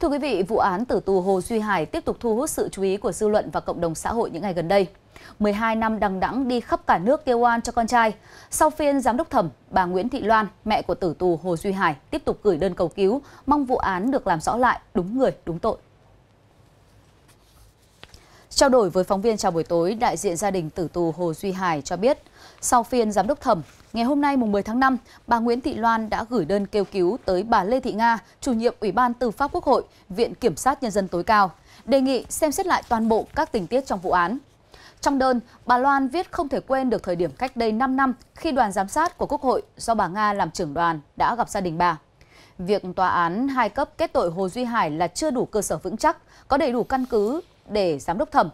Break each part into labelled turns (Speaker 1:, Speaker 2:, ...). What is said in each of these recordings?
Speaker 1: Thưa quý vị, vụ án tử tù Hồ Duy Hải tiếp tục thu hút sự chú ý của dư luận và cộng đồng xã hội những ngày gần đây. 12 năm đằng đẵng đi khắp cả nước kêu oan cho con trai. Sau phiên giám đốc thẩm, bà Nguyễn Thị Loan, mẹ của tử tù Hồ Duy Hải, tiếp tục gửi đơn cầu cứu, mong vụ án được làm rõ lại đúng người, đúng tội. Trao đổi với phóng viên chào buổi tối, đại diện gia đình tử tù Hồ Duy Hải cho biết, sau phiên giám đốc thẩm, ngày hôm nay mùng 10 tháng 5, bà Nguyễn Thị Loan đã gửi đơn kêu cứu tới bà Lê Thị Nga, chủ nhiệm Ủy ban Tư pháp Quốc hội, Viện Kiểm sát Nhân dân tối cao, đề nghị xem xét lại toàn bộ các tình tiết trong vụ án. Trong đơn, bà Loan viết không thể quên được thời điểm cách đây 5 năm khi đoàn giám sát của Quốc hội do bà Nga làm trưởng đoàn đã gặp gia đình bà. Việc tòa án hai cấp kết tội Hồ Duy Hải là chưa đủ cơ sở vững chắc, có đầy đủ căn cứ để giám đốc thẩm.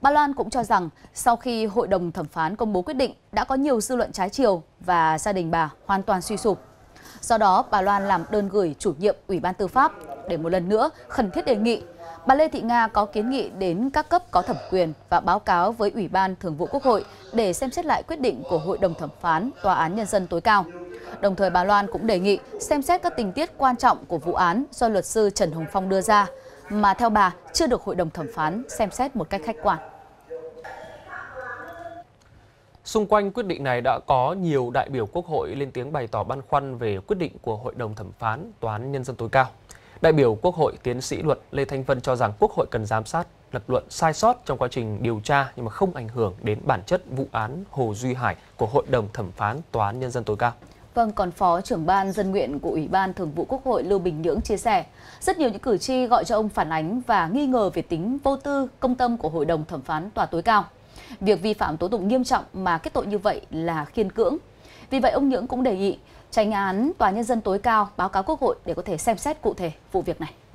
Speaker 1: Bà Loan cũng cho rằng sau khi hội đồng thẩm phán công bố quyết định đã có nhiều dư luận trái chiều và gia đình bà hoàn toàn suy sụp. Do đó, bà Loan làm đơn gửi chủ nhiệm Ủy ban Tư pháp để một lần nữa khẩn thiết đề nghị bà Lê Thị Nga có kiến nghị đến các cấp có thẩm quyền và báo cáo với Ủy ban Thường vụ Quốc hội để xem xét lại quyết định của Hội đồng thẩm phán Tòa án Nhân dân tối cao. Đồng thời bà Loan cũng đề nghị xem xét các tình tiết quan trọng của vụ án do luật sư Trần Hồng Phong đưa ra, mà theo bà chưa được Hội đồng Thẩm phán xem xét một cách khách quan.
Speaker 2: Xung quanh quyết định này đã có nhiều đại biểu Quốc hội lên tiếng bày tỏ băn khoăn về quyết định của Hội đồng Thẩm phán Tòa án Nhân dân tối cao. Đại biểu Quốc hội tiến sĩ luật Lê Thanh Vân cho rằng Quốc hội cần giám sát lập luận sai sót trong quá trình điều tra nhưng mà không ảnh hưởng đến bản chất vụ án Hồ Duy Hải của Hội đồng Thẩm phán Tòa án Nhân dân tối cao.
Speaker 1: Vâng, còn Phó trưởng ban dân nguyện của Ủy ban Thường vụ Quốc hội Lưu Bình Nhưỡng chia sẻ, rất nhiều những cử tri gọi cho ông phản ánh và nghi ngờ về tính vô tư, công tâm của Hội đồng Thẩm phán Tòa tối cao. Việc vi phạm tố tụng nghiêm trọng mà kết tội như vậy là khiên cưỡng. Vì vậy, ông Nhưỡng cũng đề nghị tranh án Tòa Nhân dân tối cao báo cáo Quốc hội để có thể xem xét cụ thể vụ việc này.